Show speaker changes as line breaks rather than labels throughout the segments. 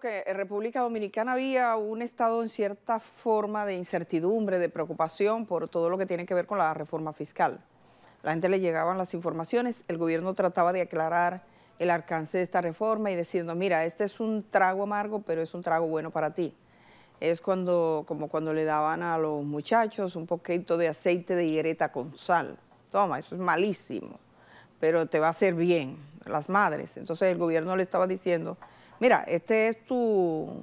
que en República Dominicana había un estado en cierta forma de incertidumbre, de preocupación por todo lo que tiene que ver con la reforma fiscal. La gente le llegaban las informaciones, el gobierno trataba de aclarar el alcance de esta reforma y diciendo, mira, este es un trago amargo, pero es un trago bueno para ti. Es cuando, como cuando le daban a los muchachos un poquito de aceite de hiereta con sal. Toma, eso es malísimo, pero te va a hacer bien, las madres. Entonces el gobierno le estaba diciendo mira, este es tu,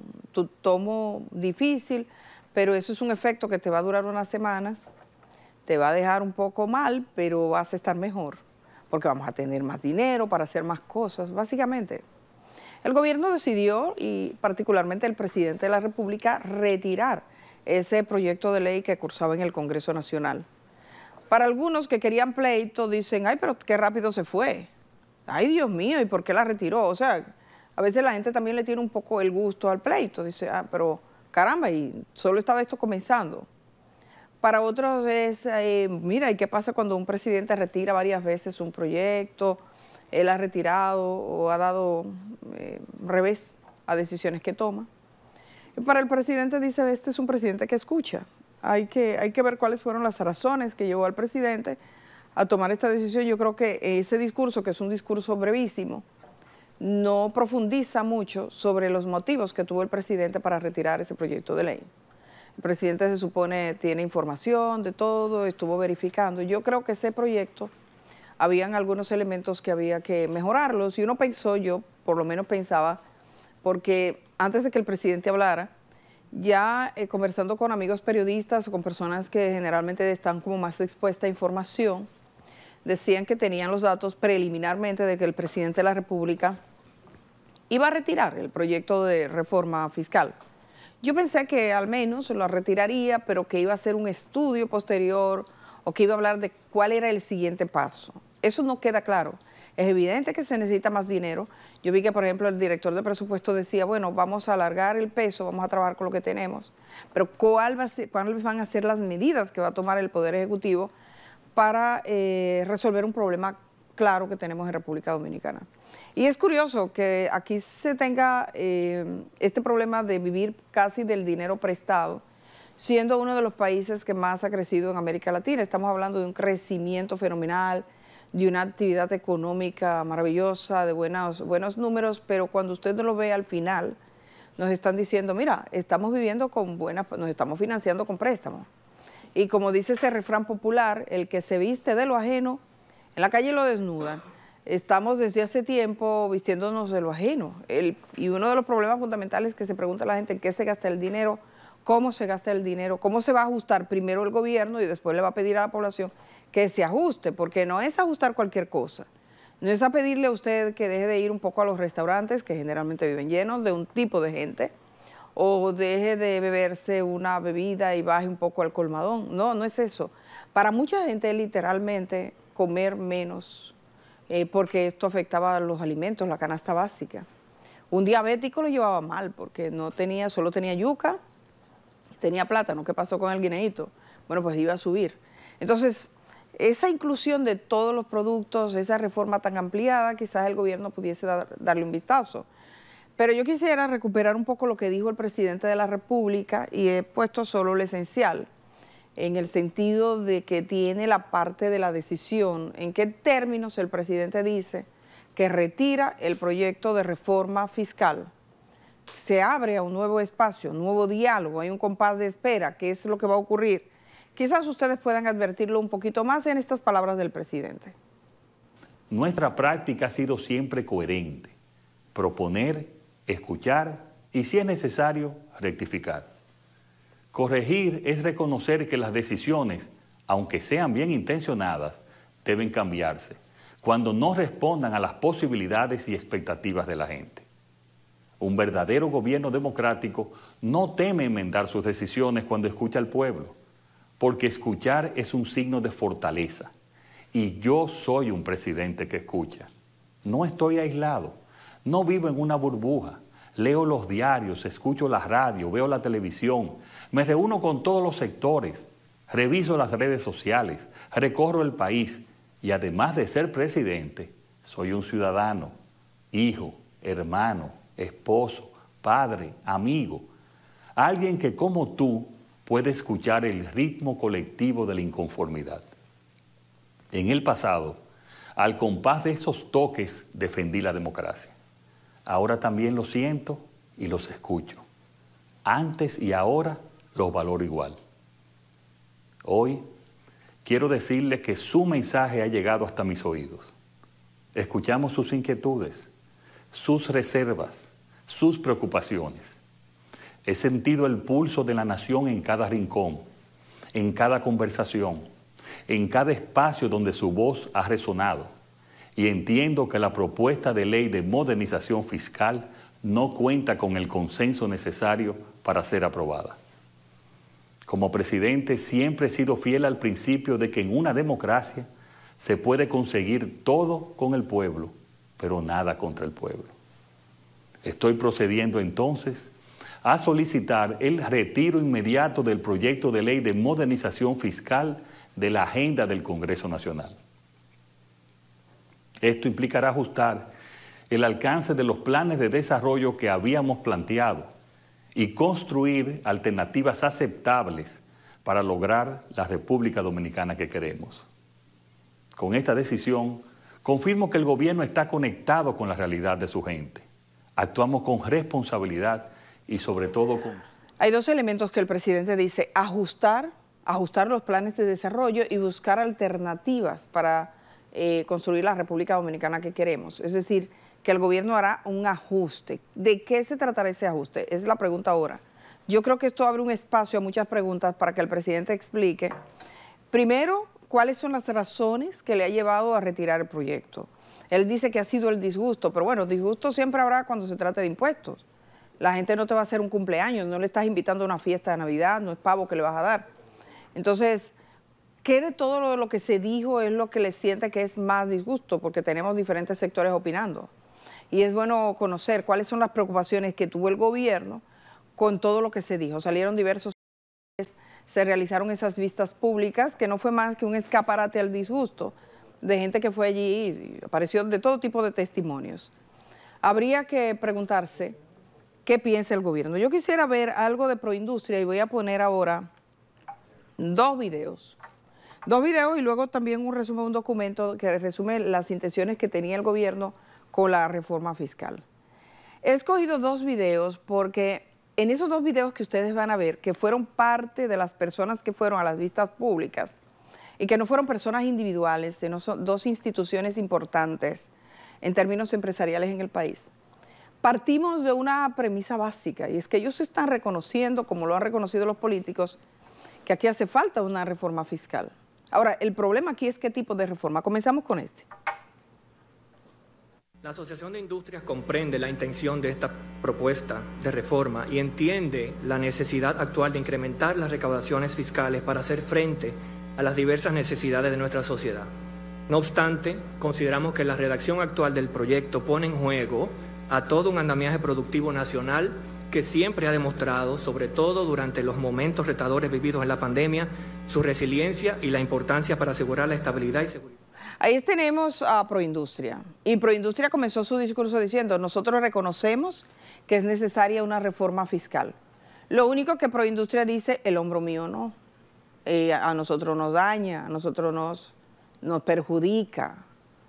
tomo difícil, pero eso es un efecto que te va a durar unas semanas, te va a dejar un poco mal, pero vas a estar mejor, porque vamos a tener más dinero para hacer más cosas, básicamente. El gobierno decidió, y particularmente el presidente de la República, retirar ese proyecto de ley que cursaba en el Congreso Nacional. Para algunos que querían pleito dicen, ay, pero qué rápido se fue. Ay, Dios mío, ¿y por qué la retiró? O sea, a veces la gente también le tiene un poco el gusto al pleito, dice, ah, pero caramba, y solo estaba esto comenzando. Para otros es, eh, mira, ¿y qué pasa cuando un presidente retira varias veces un proyecto? Él ha retirado o ha dado eh, revés a decisiones que toma. para el presidente dice, este es un presidente que escucha. Hay que, hay que ver cuáles fueron las razones que llevó al presidente a tomar esta decisión. Yo creo que ese discurso, que es un discurso brevísimo, no profundiza mucho sobre los motivos que tuvo el presidente para retirar ese proyecto de ley. El presidente se supone tiene información de todo, estuvo verificando. Yo creo que ese proyecto habían algunos elementos que había que mejorarlos y uno pensó, yo por lo menos pensaba, porque antes de que el presidente hablara, ya eh, conversando con amigos periodistas o con personas que generalmente están como más expuestas a información, decían que tenían los datos preliminarmente de que el presidente de la República iba a retirar el proyecto de reforma fiscal. Yo pensé que al menos lo retiraría, pero que iba a hacer un estudio posterior o que iba a hablar de cuál era el siguiente paso. Eso no queda claro. Es evidente que se necesita más dinero. Yo vi que, por ejemplo, el director de presupuesto decía, bueno, vamos a alargar el peso, vamos a trabajar con lo que tenemos, pero ¿cuál va ¿cuáles van a ser las medidas que va a tomar el Poder Ejecutivo para eh, resolver un problema claro que tenemos en República Dominicana? Y es curioso que aquí se tenga em, este problema de vivir casi del dinero prestado, siendo uno de los países que más ha crecido en América Latina. Estamos hablando de un crecimiento fenomenal, de una actividad económica maravillosa, de buenos, buenos números, pero cuando usted lo ve al final, nos están diciendo, mira, estamos viviendo con buenas, nos estamos financiando con préstamos. Y como dice ese refrán popular, el que se viste de lo ajeno, en la calle lo desnudan estamos desde hace tiempo vistiéndonos de lo ajeno. y uno de los problemas fundamentales que se pregunta la gente, ¿en qué se gasta el dinero? ¿Cómo se gasta el dinero? ¿Cómo se va a ajustar primero el gobierno y después le va a pedir a la población que se ajuste? Porque no es ajustar cualquier cosa. No es a pedirle a usted que deje de ir un poco a los restaurantes, que generalmente viven llenos de un tipo de gente, o deje de beberse una bebida y baje un poco al colmadón. No, no es eso. Para mucha gente, literalmente, comer menos eh, porque esto afectaba los alimentos, la canasta básica. Un diabético lo llevaba mal porque no tenía, solo tenía yuca, tenía plátano. ¿Qué pasó con el guineíto? Bueno, pues iba a subir. Entonces, esa inclusión de todos los productos, esa reforma tan ampliada, quizás el gobierno pudiese darle un vistazo. Pero yo quisiera recuperar un poco lo que dijo el presidente de la República y he puesto solo lo esencial en el sentido de que tiene la parte de la decisión, en qué términos el presidente dice que retira el proyecto de reforma fiscal. Se abre a un nuevo espacio, un nuevo diálogo, hay un compás de espera, qué es lo que va a ocurrir. Quizás ustedes puedan advertirlo un poquito más en estas palabras del presidente.
Nuestra práctica ha sido siempre coherente, proponer, escuchar y si es necesario, rectificar. Corregir es reconocer que las decisiones, aunque sean bien intencionadas, deben cambiarse cuando no respondan a las posibilidades y expectativas de la gente. Un verdadero gobierno democrático no teme enmendar sus decisiones cuando escucha al pueblo, porque escuchar es un signo de fortaleza. Y yo soy un presidente que escucha. No estoy aislado, no vivo en una burbuja leo los diarios, escucho la radio, veo la televisión, me reúno con todos los sectores, reviso las redes sociales, recorro el país y además de ser presidente, soy un ciudadano, hijo, hermano, esposo, padre, amigo, alguien que como tú puede escuchar el ritmo colectivo de la inconformidad. En el pasado, al compás de esos toques, defendí la democracia ahora también los siento y los escucho. Antes y ahora los valoro igual. Hoy quiero decirles que su mensaje ha llegado hasta mis oídos. Escuchamos sus inquietudes, sus reservas, sus preocupaciones. He sentido el pulso de la nación en cada rincón, en cada conversación, en cada espacio donde su voz ha resonado y entiendo que la propuesta de ley de modernización fiscal no cuenta con el consenso necesario para ser aprobada. Como presidente siempre he sido fiel al principio de que en una democracia se puede conseguir todo con el pueblo, pero nada contra el pueblo. Estoy procediendo entonces a solicitar el retiro inmediato del proyecto de ley de modernización fiscal de la agenda del Congreso Nacional. Esto implicará ajustar el alcance de los planes de desarrollo que habíamos planteado y construir alternativas aceptables para lograr la República Dominicana que queremos. Con esta decisión, confirmo que el gobierno está conectado con la realidad de su gente. Actuamos con responsabilidad y sobre todo con...
Hay dos elementos que el presidente dice, ajustar, ajustar los planes de desarrollo y buscar alternativas para eh, construir la República Dominicana que queremos. Es decir, que el gobierno hará un ajuste. ¿De qué se tratará ese ajuste? Es la pregunta ahora. Yo creo que esto abre un espacio a muchas preguntas para que el presidente explique, primero, cuáles son las razones que le ha llevado a retirar el proyecto. Él dice que ha sido el disgusto, pero bueno, disgusto siempre habrá cuando se trate de impuestos. La gente no te va a hacer un cumpleaños, no le estás invitando a una fiesta de Navidad, no es pavo que le vas a dar. Entonces, ¿Qué de todo lo, que se dijo es lo que le siente que es más disgusto? Porque tenemos diferentes sectores opinando. Y es bueno conocer cuáles son las preocupaciones que tuvo el gobierno con todo lo que se dijo. Salieron diversos se realizaron esas vistas públicas, que no fue más que un escaparate al disgusto de gente que fue allí y apareció de todo tipo de testimonios. Habría que preguntarse qué piensa el gobierno. Yo quisiera ver algo de proindustria y voy a poner ahora dos videos. Dos videos y luego también un resumen, un documento que resume las intenciones que tenía el gobierno con la reforma fiscal. He escogido dos videos porque en esos dos videos que ustedes van a ver, que fueron parte de las personas que fueron a las vistas públicas y que no fueron personas individuales, sino dos instituciones importantes en términos empresariales en el país, partimos de una premisa básica y es que ellos están reconociendo, como lo han reconocido los políticos, que aquí hace falta una reforma fiscal. Ahora, el problema aquí es qué tipo de reforma. Comenzamos con este.
La Asociación de Industrias comprende la intención de esta propuesta de reforma y entiende la necesidad actual de incrementar las recaudaciones fiscales para hacer frente a las diversas necesidades de nuestra sociedad. No obstante, consideramos que la redacción actual del proyecto pone en juego a todo un andamiaje productivo nacional que siempre ha demostrado, sobre todo durante los momentos retadores vividos en la pandemia, su resiliencia y la importancia para asegurar la
estabilidad y seguridad.
Ahí tenemos a Proindustria. Y Proindustria comenzó su discurso diciendo, nosotros reconocemos que es necesaria una reforma fiscal. Lo único que Proindustria dice, el hombro mío no. Eh, a nosotros nos daña, a nosotros nos, perjudica,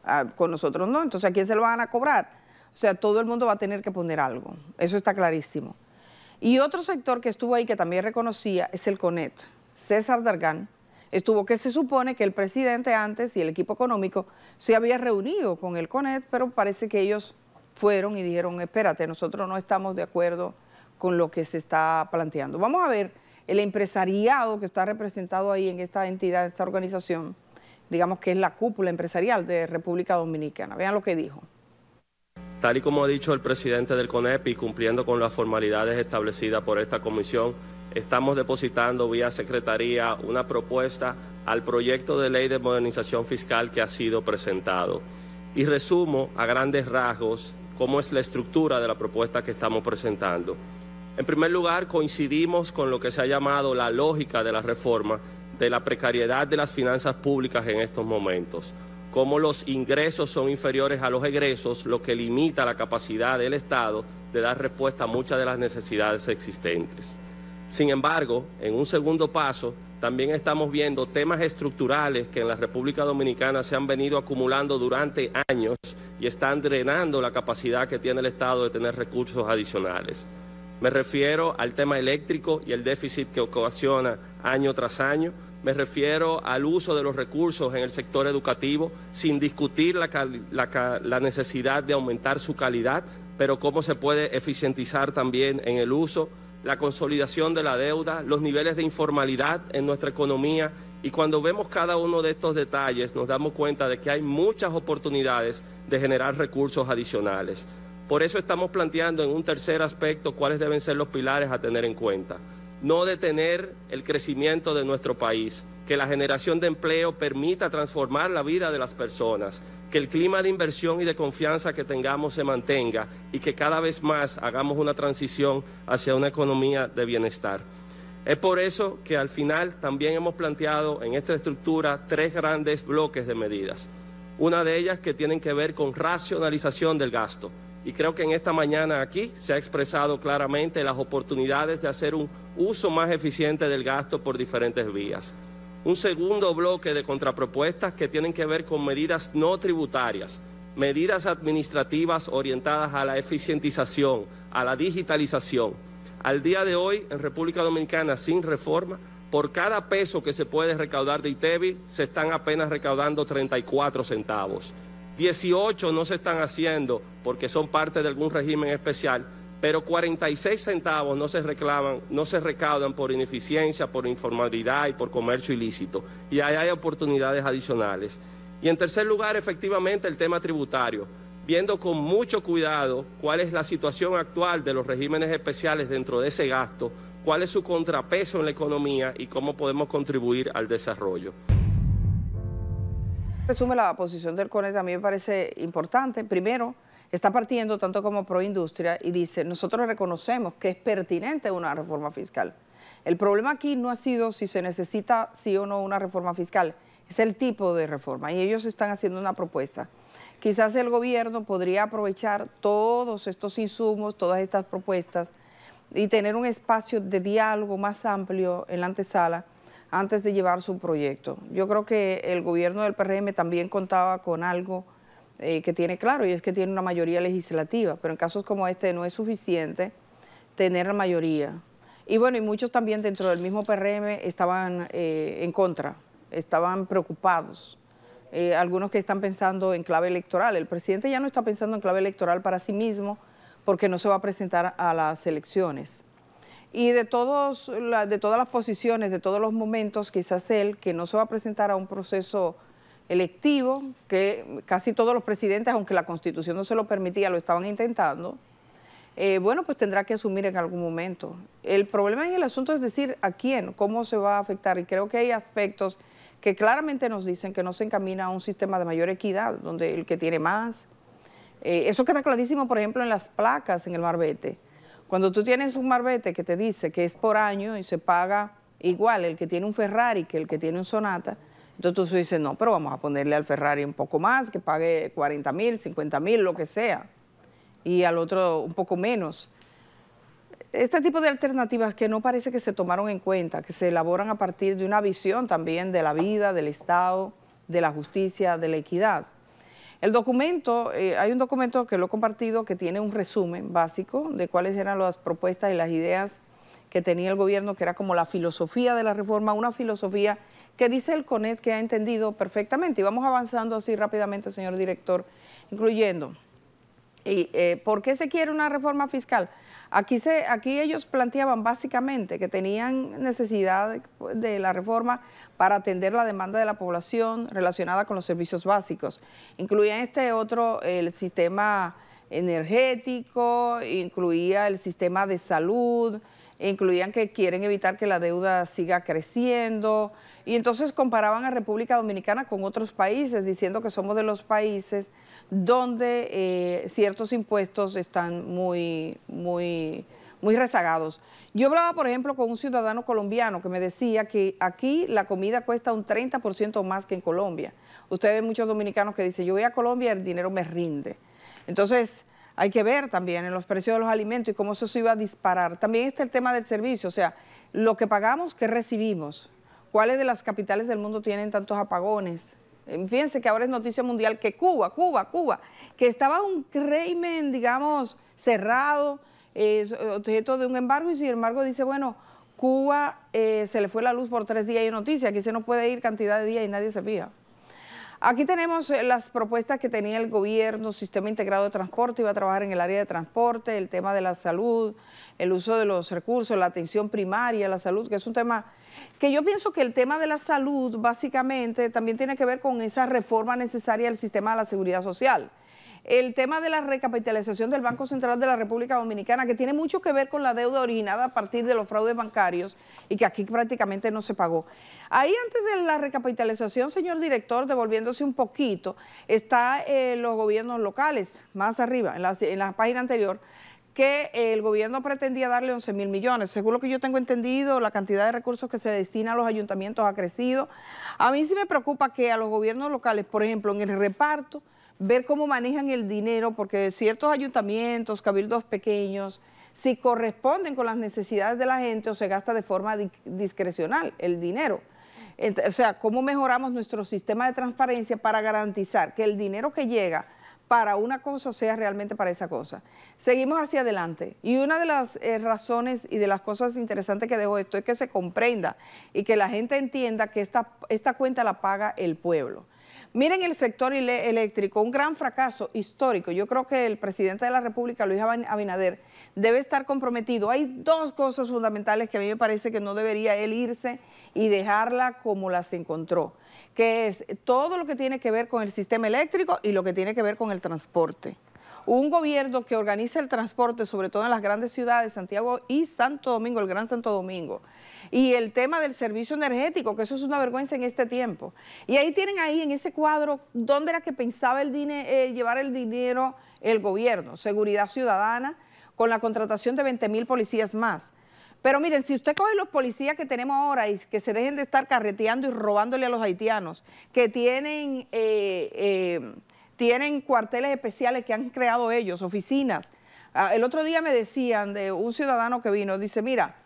ah, con nosotros no. Entonces, ¿a quién se lo van a cobrar? O sea, todo el mundo va a tener que poner algo. Eso está clarísimo. Y otro sector que estuvo ahí que también reconocía es el CONET. César Dargan estuvo que se supone que el presidente antes y el equipo económico se había reunido con el conep pero parece que ellos fueron y dijeron, espérate, nosotros no estamos de acuerdo con lo que se está planteando. Vamos a ver el empresariado que está representado ahí en esta entidad, esta organización, digamos que es la cúpula empresarial de República Dominicana. Vean lo que dijo.
Tal y como ha dicho el presidente del CONEP y cumpliendo con las formalidades establecidas por esta comisión, estamos depositando vía Secretaría una propuesta al proyecto de ley de modernización fiscal que ha sido presentado. Y resumo a grandes rasgos cómo es la estructura de la propuesta que estamos presentando. En primer lugar, coincidimos con lo que se ha llamado la lógica de la reforma de la precariedad de las finanzas públicas en estos momentos, como los ingresos son inferiores a los egresos, lo que limita la capacidad del Estado de dar respuesta a muchas de las necesidades existentes. Sin embargo, en un segundo paso, también estamos viendo temas estructurales que en la República Dominicana se han venido acumulando durante años y están drenando la capacidad que tiene el Estado de tener recursos adicionales. Me refiero al tema eléctrico y el déficit que ocasiona año tras año. Me refiero al uso de los recursos en el sector educativo, sin discutir la, la necesidad de aumentar su calidad, pero cómo se puede eficientizar también en el uso la consolidación de la deuda, los niveles de informalidad en nuestra economía y cuando vemos cada uno de estos detalles nos damos cuenta de que hay muchas oportunidades de generar recursos adicionales. Por eso estamos planteando en un tercer aspecto cuáles deben ser los pilares a tener en cuenta. No detener el crecimiento de nuestro país, que la generación de empleo permita transformar la vida de las personas, que el clima de inversión y de confianza que tengamos se mantenga y que cada vez más hagamos una transición hacia una economía de bienestar. Es por eso que al final también hemos planteado en esta estructura tres grandes bloques de medidas. Una de ellas que tienen que ver con racionalización del gasto. Y creo que en esta mañana aquí se ha expresado claramente las oportunidades de hacer un uso más eficiente del gasto por diferentes vías un segundo bloque de contrapropuestas que tienen que ver con medidas no tributarias, medidas administrativas orientadas a la eficientización, a la digitalización. Al día de hoy, en República Dominicana, sin reforma, por cada peso que se puede recaudar de ITEBI, e se están apenas recaudando 34 centavos. 18 no se están haciendo porque son parte de algún régimen especial pero 46 centavos no se reclaman, no se recaudan por ineficiencia, por informalidad y por comercio ilícito. Y ahí hay oportunidades adicionales. Y en tercer lugar, efectivamente, el tema tributario, viendo con mucho cuidado cuál es la situación actual de los regímenes especiales dentro de ese gasto, cuál es su contrapeso en la economía y cómo podemos contribuir al desarrollo.
Resume la posición del CONE también parece importante. Primero, está partiendo tanto como Proindustria y dice, nosotros reconocemos que es pertinente una reforma fiscal. El problema aquí no ha sido si se necesita sí o no una reforma fiscal, es el tipo de reforma y ellos están haciendo una propuesta. Quizás el gobierno podría aprovechar todos estos insumos, todas estas propuestas y tener un espacio de diálogo más amplio en la antesala antes de llevar su proyecto. Yo creo que el gobierno del PRM también contaba con algo eh, que tiene claro y es que tiene una mayoría legislativa, pero en casos como este no es suficiente tener la mayoría. Y bueno, y muchos también dentro del mismo PRM estaban eh, en contra, estaban preocupados. Eh, algunos que están pensando en clave electoral. El presidente ya no está pensando en clave electoral para sí mismo porque no se va a presentar a las elecciones. Y de, todos, de todas las posiciones, de todos los momentos, quizás él, que no se va a presentar a un proceso electivo, que casi todos los presidentes, aunque la Constitución no se lo permitía, lo estaban intentando, eh, bueno, pues tendrá que asumir en algún momento. El problema en el asunto es decir a quién, cómo se va a afectar, y creo que hay aspectos que claramente nos dicen que no se encamina a un sistema de mayor equidad, donde el que tiene más. Eh, eso queda clarísimo, por ejemplo, en las placas, en el marbete. Cuando tú tienes un marbete que te dice que es por año y se paga igual el que tiene un Ferrari que el que tiene un Sonata, entonces tú dices, no, pero vamos a ponerle al Ferrari un poco más, que pague 40 mil, 50 mil, lo que sea, y al otro un poco menos. Este tipo de alternativas que no parece que se tomaron en cuenta, que se elaboran a partir de una visión también de la vida, del Estado, de la justicia, de la equidad. El documento, eh, hay un documento que lo he compartido que tiene un resumen básico de cuáles eran las propuestas y las ideas que tenía el gobierno, que era como la filosofía de la reforma, una filosofía que dice el CONET que ha entendido perfectamente. Y vamos avanzando así rápidamente, señor director, incluyendo. Y, eh, ¿Por qué se quiere una reforma fiscal? Aquí, se, aquí ellos planteaban básicamente que tenían necesidad de, de, la reforma para atender la demanda de la población relacionada con los servicios básicos. Incluía este otro, el sistema energético, incluía el sistema de salud, incluían que quieren evitar que la deuda siga creciendo y entonces comparaban a República Dominicana con otros países, diciendo que somos de los países donde eh, ciertos impuestos están muy, muy, muy rezagados. Yo hablaba, por ejemplo, con un ciudadano colombiano que me decía que aquí la comida cuesta un 30% más que en Colombia. Ustedes ven muchos dominicanos que dicen, yo voy a Colombia y el dinero me rinde. Entonces, hay que ver también en los precios de los alimentos y cómo eso se iba a disparar. También está el tema del servicio, o sea, lo que pagamos, ¿qué recibimos? ¿Cuáles de las capitales del mundo tienen tantos apagones? Fíjense que ahora es noticia mundial que Cuba, Cuba, Cuba, que estaba un crimen, digamos, cerrado, objeto de un embargo, y sin embargo dice, bueno, Cuba eh, se le fue la luz por tres días y noticia, que se no puede ir cantidad de días y nadie se fija. Aquí tenemos eh, las propuestas que tenía el gobierno, sistema integrado de transporte, iba a trabajar en el área de transporte, el tema de la salud, el uso de los recursos, la atención primaria, la salud, que es un tema que yo pienso que el tema de la salud básicamente también tiene que ver con esa reforma necesaria del sistema de la seguridad social. El tema de la recapitalización del Banco Central de la República Dominicana, que tiene mucho que ver con la deuda originada a partir de los fraudes bancarios y que aquí prácticamente no se pagó. Ahí antes de la recapitalización, señor director, devolviéndose un poquito, está eh, los gobiernos locales, más arriba, en la, en la página anterior, que el gobierno pretendía darle 11 mil millones. Según lo que yo tengo entendido, la cantidad de recursos que se destina a los ayuntamientos ha crecido. A mí sí me preocupa que a los gobiernos locales, por ejemplo, en el reparto, ver cómo manejan el dinero, porque ciertos ayuntamientos, cabildos pequeños, si corresponden con las necesidades de la gente o se gasta de forma discrecional el dinero o sea, cómo mejoramos nuestro sistema de transparencia para garantizar que el dinero que llega para una cosa sea realmente para esa cosa. Seguimos hacia adelante. Y una de las eh, razones y de las cosas interesantes que dejo esto es que se comprenda y que la gente entienda que esta, esta cuenta la paga el pueblo. Miren el sector eléctrico, un gran fracaso histórico. Yo creo que el presidente de la República, Luis Abinader, debe estar comprometido. Hay dos cosas fundamentales que a mí me parece que no debería él irse y dejarla como las encontró, que es todo lo que tiene que ver con el sistema eléctrico y lo que tiene que ver con el transporte. Un gobierno que organiza el transporte, sobre todo en las grandes ciudades, Santiago y Santo Domingo, el Gran Santo Domingo, y el tema del servicio energético, que eso es una vergüenza en este tiempo. Y ahí tienen ahí en ese cuadro dónde era que pensaba el eh, llevar el dinero el gobierno, seguridad ciudadana, con la contratación de 20 mil policías más. Pero miren, si usted coge los policías que tenemos ahora y que se dejen de estar carreteando y robándole a los haitianos, que tienen, eh, eh, tienen cuarteles especiales que han creado ellos, oficinas. Ah, el otro día me decían de un ciudadano que vino, dice, mira,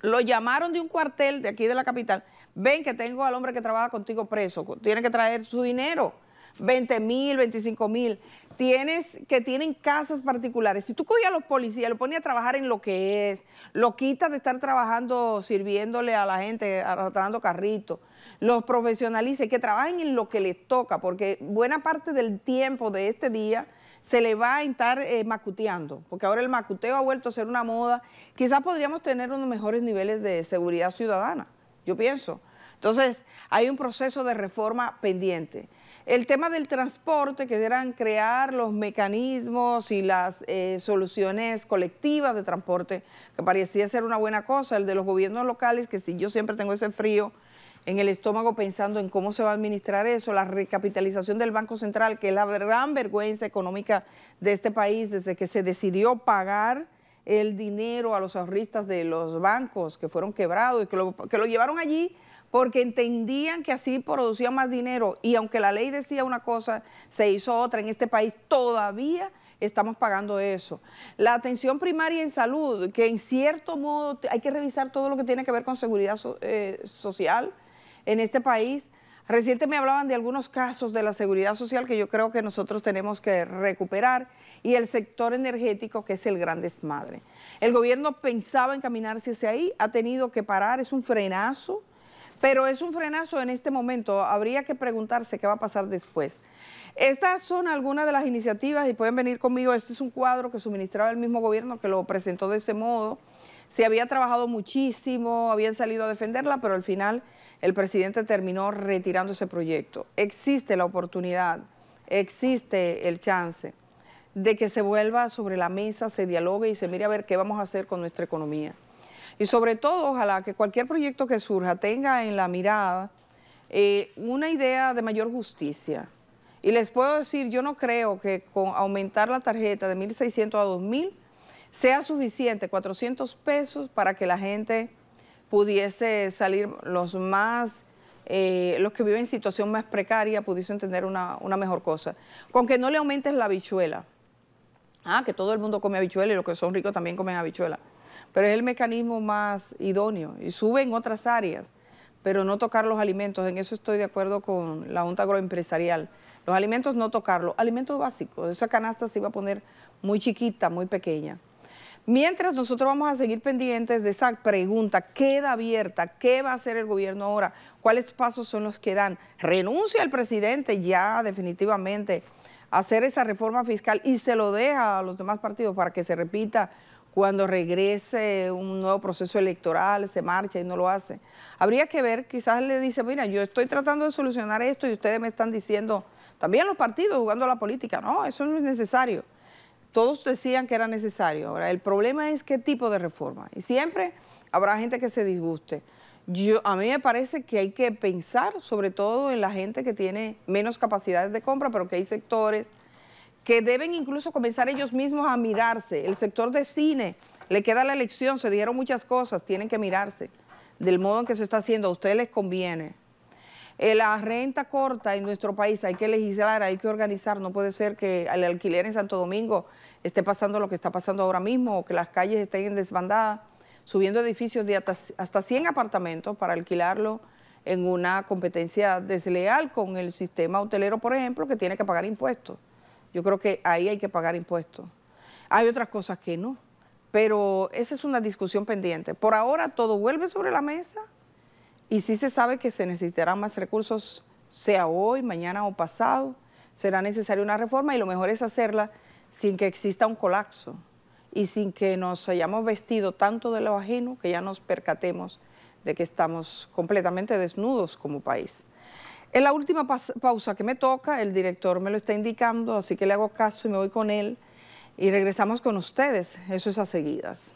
lo llamaron de un cuartel de aquí de la capital, ven que tengo al hombre que trabaja contigo preso, tiene que traer su dinero. 20 mil, 25 mil tienes que tienen casas particulares. Si tú cogías a los policías, lo pones a trabajar en lo que es, lo quitas de estar trabajando, sirviéndole a la gente, arrastrando carritos, los profesionalices, que trabajen en lo que les toca, porque buena parte del tiempo de este día se le va a estar eh, macuteando, porque ahora el macuteo ha vuelto a ser una moda. Quizás podríamos tener unos mejores niveles de seguridad ciudadana, yo pienso. Entonces, hay un proceso de reforma pendiente. El tema del transporte, que eran crear los mecanismos y las eh, soluciones colectivas de transporte, que parecía ser una buena cosa. El de los gobiernos locales, que si yo siempre tengo ese frío en el estómago pensando en cómo se va a administrar eso, la recapitalización del Banco Central, que es la gran vergüenza económica de este país desde que se decidió pagar el dinero a los ahorristas de los bancos que fueron quebrados y que lo llevaron allí porque entendían que así producía más dinero y aunque la ley decía una cosa, se hizo otra. En este país todavía estamos pagando eso. La atención primaria en salud, que en cierto modo hay que revisar todo lo que tiene que ver con seguridad eh, social en este país. Recientemente me hablaban de algunos casos de la seguridad social que yo creo que nosotros tenemos que recuperar y el sector energético que es el gran desmadre. El gobierno pensaba encaminarse hacia ahí, ha tenido que parar, es un frenazo pero es un frenazo en este momento. Habría que preguntarse qué va a pasar después. Estas son algunas de las iniciativas y pueden venir conmigo. Este es un cuadro que suministraba el mismo gobierno que lo presentó de ese modo. Se había trabajado muchísimo, habían salido a defenderla, pero al final el presidente terminó retirando ese proyecto. Existe la oportunidad, existe el chance de que se vuelva sobre la mesa, se dialogue y se mire a ver qué vamos a hacer con nuestra economía. Y sobre todo, ojalá que cualquier proyecto que surja tenga en la mirada eh, una idea de mayor justicia. Y les puedo decir, yo no creo que con aumentar la tarjeta de 1.600 a 2.000 sea suficiente 400 pesos para que la gente pudiese salir los más, eh, los que viven en situación más precaria pudiesen tener una, una mejor cosa. Con que no le aumentes la habichuela. Ah, que todo el mundo come habichuela y los que son ricos también comen habichuela pero es el mecanismo más idóneo y sube en otras áreas, pero no tocar los alimentos, en eso estoy de acuerdo con la Junta Agroempresarial. Los alimentos no tocarlos, alimentos básicos, esa canasta se iba a poner muy chiquita, muy pequeña. Mientras nosotros vamos a seguir pendientes de esa pregunta, queda abierta, ¿qué va a hacer el gobierno ahora? ¿Cuáles pasos son los que dan? ¿Renuncia el presidente ya definitivamente a hacer esa reforma fiscal y se lo deja a los demás partidos para que se repita cuando regrese un nuevo proceso electoral, se marcha y no lo hace. Habría que ver, quizás le dice, mira, yo estoy tratando de solucionar esto y ustedes me están diciendo, también los partidos jugando a la política, no, eso no es necesario. Todos decían que era necesario. Ahora, el problema es qué tipo de reforma. Y siempre habrá gente que se disguste. Yo, a mí me parece que hay que pensar sobre todo en la gente que tiene menos capacidades de compra, pero que hay sectores que deben incluso comenzar ellos mismos a mirarse. El sector de cine le queda la elección, se dijeron muchas cosas, tienen que mirarse del modo en que se está haciendo, a ustedes les conviene. Eh, la renta corta en nuestro país hay que legislar, hay que organizar, no puede ser que al alquiler en Santo Domingo esté pasando lo que está pasando ahora mismo que las calles estén en subiendo edificios de hasta, hasta 100 apartamentos para alquilarlo en una competencia desleal con el sistema hotelero, por ejemplo, que tiene que pagar impuestos. Yo creo que ahí hay que pagar impuestos. Hay otras cosas que no, pero esa es una discusión pendiente. Por ahora todo vuelve sobre la mesa y si sí se sabe que se necesitarán más recursos, sea hoy, mañana o pasado, será necesaria una reforma y lo mejor es hacerla sin que exista un colapso y sin que nos hayamos vestido tanto de lo ajeno que ya nos percatemos de que estamos completamente desnudos como país. Es la última pausa que me toca, el director me lo está indicando, así que le hago caso y me voy con él. Y regresamos con ustedes, eso es a seguidas.